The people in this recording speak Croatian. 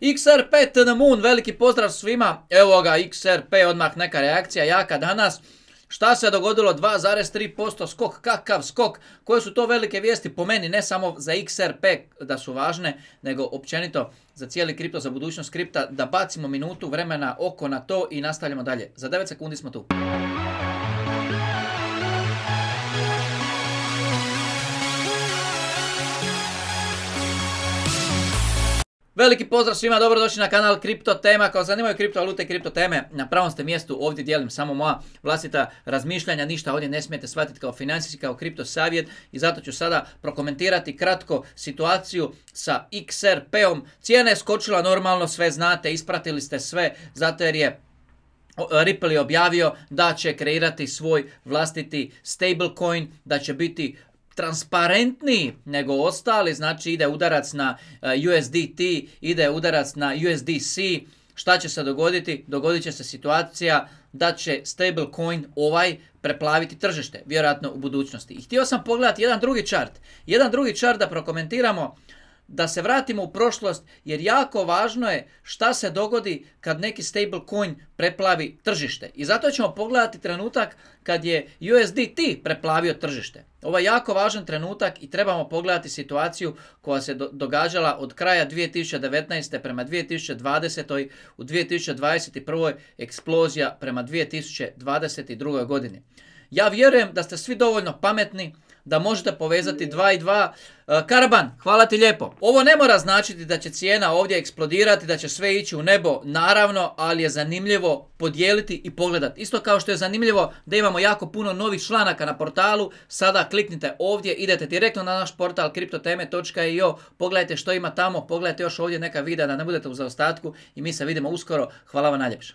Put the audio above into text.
XR5 to moon, veliki pozdrav svima. Evo ga, XRP, odmah neka reakcija jaka danas. Šta se dogodilo? 2,3% skok, kakav skok, koje su to velike vijesti po meni, ne samo za XRP da su važne, nego općenito za cijeli kripto, za budućnost kripta, da bacimo minutu vremena oko na to i nastavljamo dalje. Za 9 sekundi smo tu. Veliki pozdrav svima, dobrodošli na kanal Kripto Tema. Kao zanimaju kriptovalute i kripto teme, na pravom ste mjestu, ovdje dijelim samo moja vlastita razmišljanja, ništa ovdje ne smijete shvatiti kao financijski, kao kripto savjet i zato ću sada prokomentirati kratko situaciju sa XRP-om. Cijena je skočila normalno, sve znate, ispratili ste sve, zato jer je Ripple objavio da će kreirati svoj vlastiti stablecoin, da će biti transparentniji nego ostali, znači ide udarac na e, USDT, ide udarac na USDC, šta će se dogoditi? Dogodit će se situacija da će stablecoin ovaj preplaviti tržište, vjerojatno u budućnosti. I htio sam pogledati jedan drugi čart, jedan drugi čart da prokomentiramo da se vratimo u prošlost jer jako važno je šta se dogodi kad neki stable coin preplavi tržište. I zato ćemo pogledati trenutak kad je USDT preplavio tržište. Ovo je jako važan trenutak i trebamo pogledati situaciju koja se događala od kraja 2019. prema 2020. u 2021. eksplozija prema 2022. godini. Ja vjerujem da ste svi dovoljno pametni da možete povezati 2 i 2. E, Karban, hvala ti lijepo. Ovo ne mora značiti da će cijena ovdje eksplodirati, da će sve ići u nebo, naravno, ali je zanimljivo podijeliti i pogledati. Isto kao što je zanimljivo da imamo jako puno novih članaka na portalu, sada kliknite ovdje, idete direktno na naš portal kriptoteme.io, pogledajte što ima tamo, pogledajte još ovdje neka videa da ne budete u zaostatku i mi se vidimo uskoro. Hvala vam najljepša.